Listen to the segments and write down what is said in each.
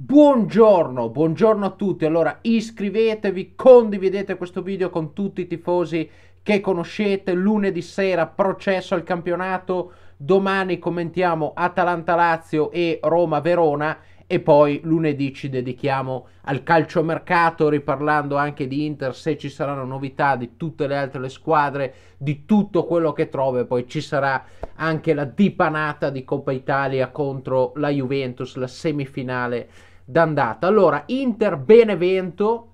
Buongiorno, buongiorno a tutti. Allora iscrivetevi, condividete questo video con tutti i tifosi che conoscete. Lunedì sera processo al campionato, domani commentiamo Atalanta-Lazio e Roma-Verona e poi lunedì ci dedichiamo al calciomercato riparlando anche di Inter se ci saranno novità di tutte le altre squadre di tutto quello che trovo e poi ci sarà anche la dipanata di Coppa Italia contro la Juventus la semifinale d'andata. Allora, Inter-Benevento,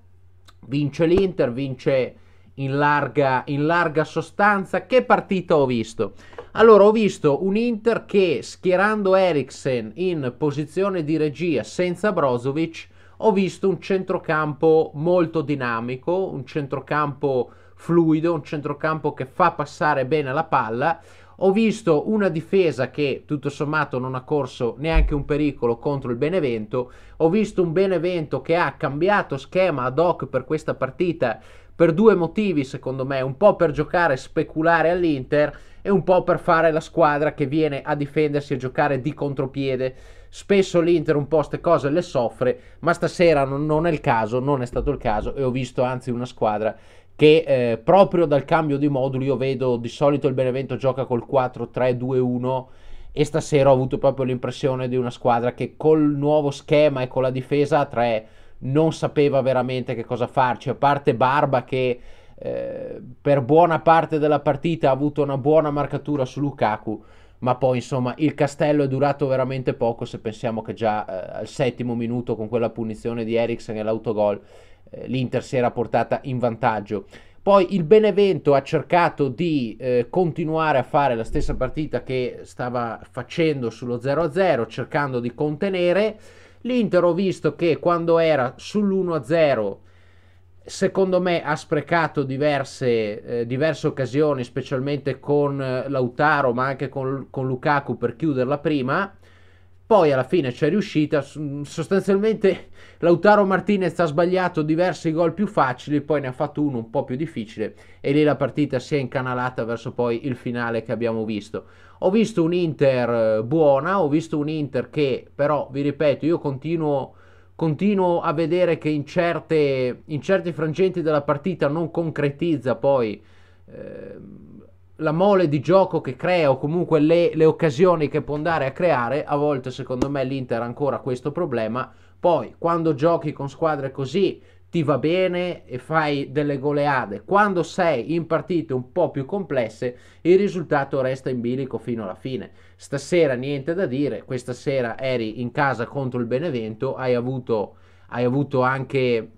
vince l'Inter, vince in larga, in larga sostanza. Che partita ho visto? Allora, ho visto un Inter che schierando Eriksen in posizione di regia senza Brozovic, ho visto un centrocampo molto dinamico, un centrocampo fluido, un centrocampo che fa passare bene la palla. Ho visto una difesa che tutto sommato non ha corso neanche un pericolo contro il Benevento. Ho visto un Benevento che ha cambiato schema ad hoc per questa partita per due motivi secondo me, un po' per giocare speculare all'Inter e un po' per fare la squadra che viene a difendersi e giocare di contropiede. Spesso l'Inter un po' queste cose le soffre, ma stasera non è il caso, non è stato il caso e ho visto anzi una squadra che eh, proprio dal cambio di moduli io vedo di solito il Benevento gioca col 4-3-2-1 e stasera ho avuto proprio l'impressione di una squadra che col nuovo schema e con la difesa a 3 non sapeva veramente che cosa farci, a parte Barba che eh, per buona parte della partita ha avuto una buona marcatura su Lukaku, ma poi insomma il castello è durato veramente poco se pensiamo che già eh, al settimo minuto con quella punizione di Eriksen e l'autogol eh, l'Inter si era portata in vantaggio. Poi il Benevento ha cercato di eh, continuare a fare la stessa partita che stava facendo sullo 0-0, cercando di contenere. L'Inter ho visto che quando era sull'1-0, secondo me ha sprecato diverse, eh, diverse occasioni, specialmente con eh, Lautaro, ma anche con, con Lukaku per chiuderla prima poi alla fine c'è riuscita, sostanzialmente Lautaro Martinez ha sbagliato diversi gol più facili, poi ne ha fatto uno un po' più difficile e lì la partita si è incanalata verso poi il finale che abbiamo visto. Ho visto un Inter eh, buona, ho visto un Inter che però, vi ripeto, io continuo, continuo a vedere che in, certe, in certi frangenti della partita non concretizza poi... Eh, la mole di gioco che crea o comunque le, le, occasioni che può andare a creare, a volte secondo me l'Inter ha ancora questo problema. Poi quando giochi con squadre così ti va bene e fai delle goleade, quando sei in partite un po' più complesse il risultato resta in bilico fino alla fine. Stasera niente da dire, questa sera eri in casa contro il Benevento, hai avuto, hai avuto anche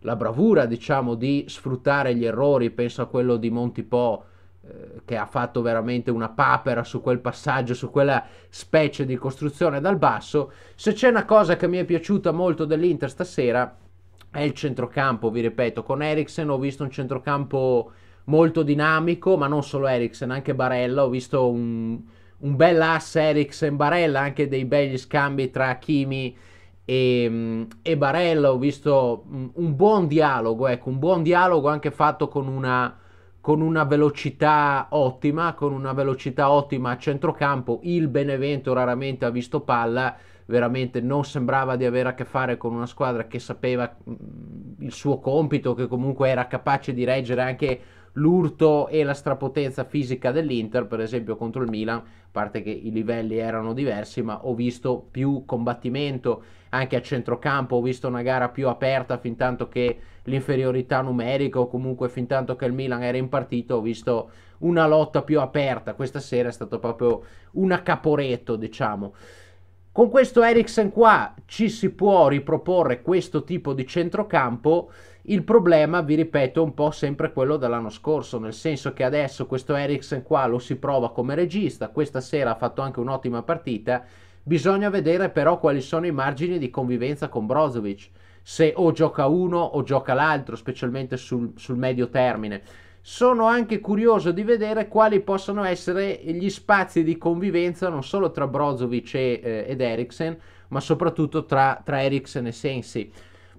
la bravura diciamo di sfruttare gli errori, penso a quello di Po' Eh, che ha fatto veramente una papera su quel passaggio, su quella specie di costruzione dal basso. Se c'è una cosa che mi è piaciuta molto dell'Inter stasera è il centrocampo, vi ripeto, con Eriksen ho visto un centrocampo molto dinamico, ma non solo Eriksen, anche Barella, ho visto un, un bel ass Eriksen-Barella, anche dei begli scambi tra Kimi e, e Barella, ho visto un, buon dialogo, ecco, un buon dialogo anche fatto con una con una velocità ottima, con una velocità ottima a centrocampo, il Benevento raramente ha visto palla, veramente non sembrava di avere a che fare con una squadra che sapeva mm, il suo compito, che comunque era capace di reggere anche l'urto e la strapotenza fisica dell'Inter, per esempio contro il Milan, a parte che i livelli erano diversi, ma ho visto più combattimento anche a centrocampo, ho visto una gara più aperta fin tanto che l'inferiorità numerica o comunque fin tanto che il Milan era in partito, ho visto una lotta più aperta. Questa sera è stato proprio un accaporetto, diciamo. Con questo Eriksen qua ci si può riproporre questo tipo di centrocampo il problema, vi ripeto, è un po' sempre quello dell'anno scorso, nel senso che adesso questo Eriksen qua lo si prova come regista, questa sera ha fatto anche un'ottima partita, bisogna vedere però quali sono i margini di convivenza con Brozovic, se o gioca uno o gioca l'altro, specialmente sul, sul medio termine. Sono anche curioso di vedere quali possono essere gli spazi di convivenza non solo tra Brozovic e, eh, ed Eriksen, ma soprattutto tra, tra Eriksen e Sensi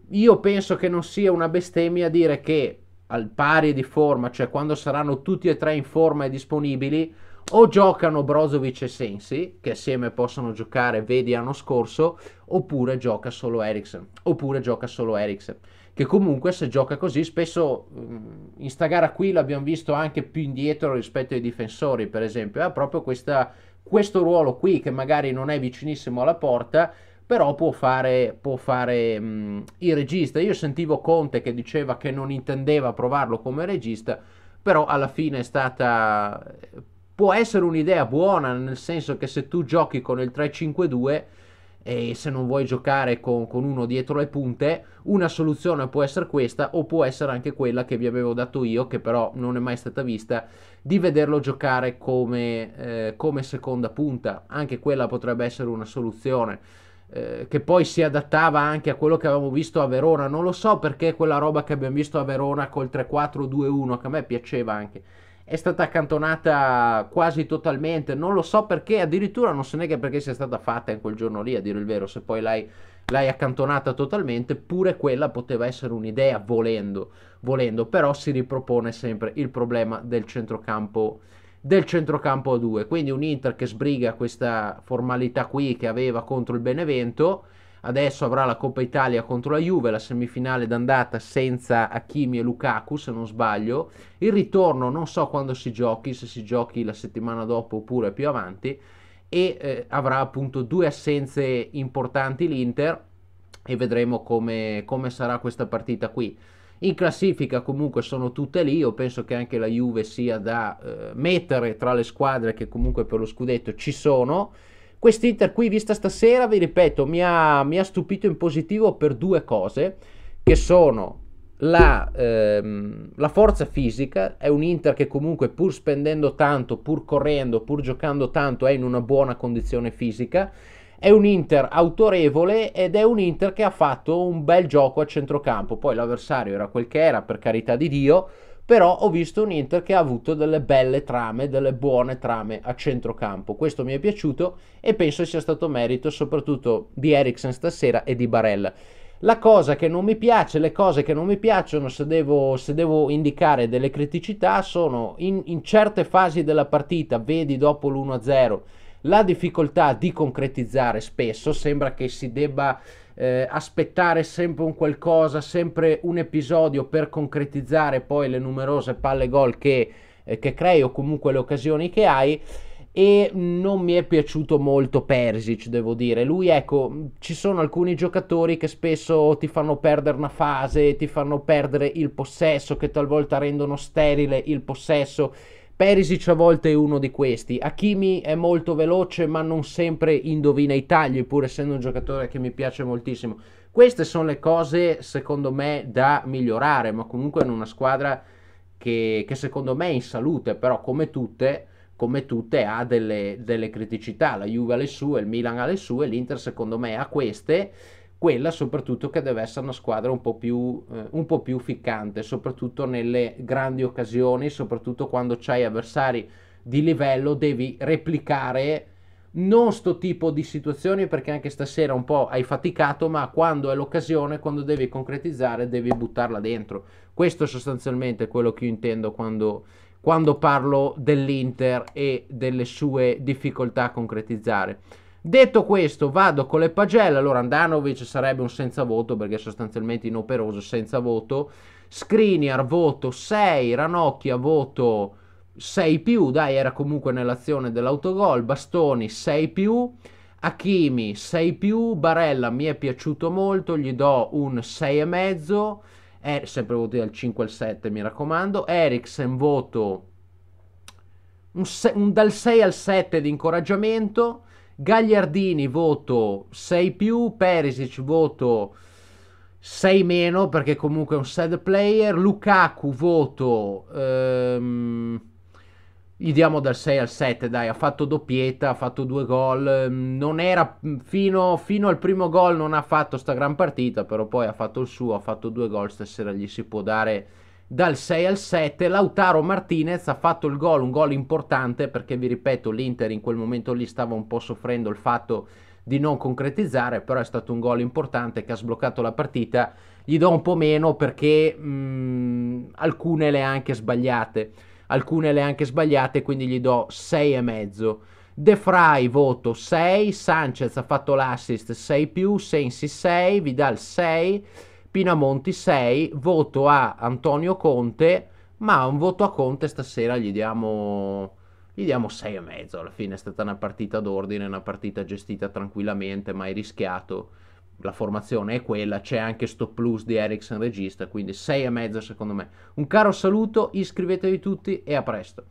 io penso che non sia una bestemmia dire che al pari di forma, cioè quando saranno tutti e tre in forma e disponibili, o giocano Brozovic e Sensi, che assieme possono giocare, vedi, l'anno scorso, oppure gioca solo Eriksen, oppure gioca solo Eriksen, che comunque se gioca così, spesso mm, in sta gara qui l'abbiamo visto anche più indietro rispetto ai difensori, per esempio, ha eh, proprio questa, questo ruolo qui che magari non è vicinissimo alla porta, però può fare, può fare mh, mm, il regista. Io sentivo Conte che diceva che non intendeva provarlo come regista, però alla fine è stata... può essere un'idea buona, nel senso che se tu giochi con il 3-5-2 e se non vuoi giocare con, con uno dietro le punte, una soluzione può essere questa o può essere anche quella che vi avevo dato io, che però non è mai stata vista, di vederlo giocare come, eh, come seconda punta. Anche quella potrebbe essere una soluzione eh, che poi si adattava anche a quello che avevamo visto a Verona. Non lo so perché quella roba che abbiamo visto a Verona col 3-4-2-1, che a me piaceva anche, è stata accantonata quasi totalmente. Non lo so perché, addirittura non so neanche perché sia stata fatta in quel giorno lì, a dire il vero, se poi l'hai, l'hai accantonata totalmente, pure quella poteva essere un'idea volendo, volendo, però si ripropone sempre il problema del centrocampo del centrocampo a 2. Quindi un Inter che sbriga questa formalità qui che aveva contro il Benevento. Adesso avrà la Coppa Italia contro la Juve, la semifinale d'andata senza Hakimi e Lukaku, se non sbaglio. Il ritorno non so quando si giochi, se si giochi la settimana dopo oppure più avanti. E eh, avrà appunto due assenze importanti l'Inter e vedremo come, come sarà questa partita qui. In classifica comunque sono tutte lì, io penso che anche la Juve sia da eh, mettere tra le squadre che comunque per lo scudetto ci sono. Quest'Inter qui vista stasera, vi ripeto, mi ha, mi ha, stupito in positivo per due cose, che sono la, ehm, la forza fisica, è un Inter che comunque pur spendendo tanto, pur correndo, pur giocando tanto, è in una buona condizione fisica è un Inter autorevole ed è un Inter che ha fatto un bel gioco a centrocampo. Poi l'avversario era quel che era, per carità di Dio, però ho visto un Inter che ha avuto delle belle trame, delle buone trame a centrocampo. Questo mi è piaciuto e penso sia stato merito soprattutto di Eriksen stasera e di Barella. La cosa che non mi piace, le cose che non mi piacciono, se devo, se devo indicare delle criticità, sono in, in certe fasi della partita, vedi dopo l'1-0 la difficoltà di concretizzare spesso sembra che si debba eh, aspettare sempre un qualcosa, sempre un episodio per concretizzare poi le numerose palle gol che, eh, che crei o comunque le occasioni che hai e non mi è piaciuto molto Persic, devo dire. Lui, ecco, ci sono alcuni giocatori che spesso ti fanno perdere una fase, ti fanno perdere il possesso, che talvolta rendono sterile il possesso Perisic a volte è uno di questi. Hakimi è molto veloce, ma non sempre indovina i tagli, pur essendo un giocatore che mi piace moltissimo. Queste sono le cose, secondo me, da migliorare, ma comunque in una squadra che, che secondo me è in salute, però come tutte, come tutte ha delle, delle criticità. La Juve ha le sue, il Milan ha le sue, l'Inter secondo me ha queste quella soprattutto che deve essere una squadra un po' più, eh, un po più ficcante, soprattutto nelle grandi occasioni, soprattutto quando c'hai avversari di livello, devi replicare non sto tipo di situazioni perché anche stasera un po' hai faticato, ma quando è l'occasione, quando devi concretizzare, devi buttarla dentro. Questo è sostanzialmente quello che io intendo quando, quando parlo dell'Inter e delle sue difficoltà a concretizzare. Detto questo, vado con le pagelle. Allora, Andanovic sarebbe un senza voto perché è sostanzialmente inoperoso, senza voto. Skriniar voto 6, Ranocchia voto 6 più, dai, era comunque nell'azione dell'autogol. Bastoni 6 più, Hakimi 6 più, Barella mi è piaciuto molto, gli do un 6,5. Eh, sempre voti dal 5 al 7, mi raccomando. Eriksen voto un, un dal 6 al 7 di incoraggiamento. Gagliardini voto 6 più, Perisic voto 6 meno perché comunque è un sad player, Lukaku voto... Ehm, gli diamo dal 6 al 7, dai, ha fatto doppietta, ha fatto due gol, ehm, non era fino, fino, al primo gol non ha fatto sta gran partita, però poi ha fatto il suo, ha fatto due gol, stasera gli si può dare dal 6 al 7 Lautaro Martinez ha fatto il gol, un gol importante perché vi ripeto l'Inter in quel momento lì stava un po' soffrendo il fatto di non concretizzare, però è stato un gol importante che ha sbloccato la partita, gli do un po' meno perché mh, mm, alcune le ha anche sbagliate, alcune le ha anche sbagliate quindi gli do 6,5. De Frey voto 6, Sanchez ha fatto l'assist 6 più, Sensi 6, Vidal 6. Pinamonti 6, voto a Antonio Conte, ma un voto a Conte stasera gli diamo, gli diamo 6,5. Alla fine è stata una partita d'ordine, una partita gestita tranquillamente, mai rischiato. La formazione è quella, c'è anche sto plus di Ericsson regista, quindi 6,5 secondo me. Un caro saluto, iscrivetevi tutti e a presto.